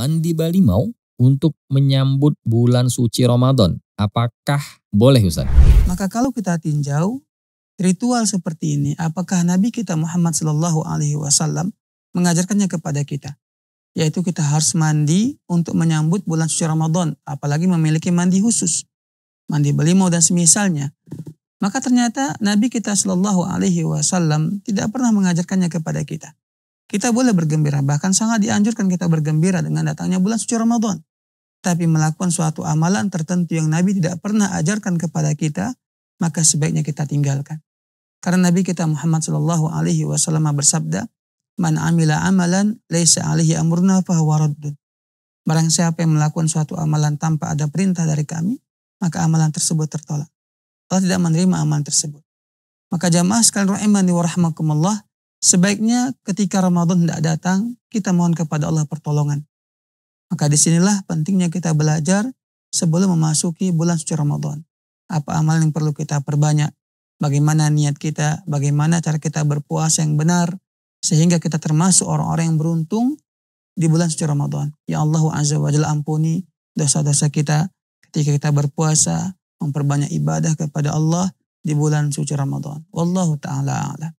mandi balimau untuk menyambut bulan suci Ramadan. Apakah boleh Ustaz? Maka kalau kita tinjau ritual seperti ini, apakah Nabi kita Muhammad Shallallahu Alaihi Wasallam mengajarkannya kepada kita? Yaitu kita harus mandi untuk menyambut bulan suci Ramadan, apalagi memiliki mandi khusus, mandi belimau dan semisalnya. Maka ternyata Nabi kita Shallallahu Alaihi Wasallam tidak pernah mengajarkannya kepada kita. Kita boleh bergembira, bahkan sangat dianjurkan kita bergembira dengan datangnya bulan suci Ramadan. Tapi melakukan suatu amalan tertentu yang Nabi tidak pernah ajarkan kepada kita, maka sebaiknya kita tinggalkan. Karena Nabi kita Muhammad Shallallahu Alaihi Wasallam bersabda, "Man amila amalan leisa alihi amurna fahwaradun." Barang siapa yang melakukan suatu amalan tanpa ada perintah dari kami, maka amalan tersebut tertolak. Allah tidak menerima amalan tersebut. Maka jamaah sekalian rahimani wa rahmakumullah, Sebaiknya ketika Ramadan tidak datang, kita mohon kepada Allah pertolongan. Maka disinilah pentingnya kita belajar sebelum memasuki bulan suci Ramadan. Apa amal yang perlu kita perbanyak, bagaimana niat kita, bagaimana cara kita berpuasa yang benar, sehingga kita termasuk orang-orang yang beruntung di bulan suci Ramadan. Ya Allah Azza wa Jalla ampuni dosa-dosa kita ketika kita berpuasa, memperbanyak ibadah kepada Allah di bulan suci Ramadan. Wallahu ta'ala a'lam.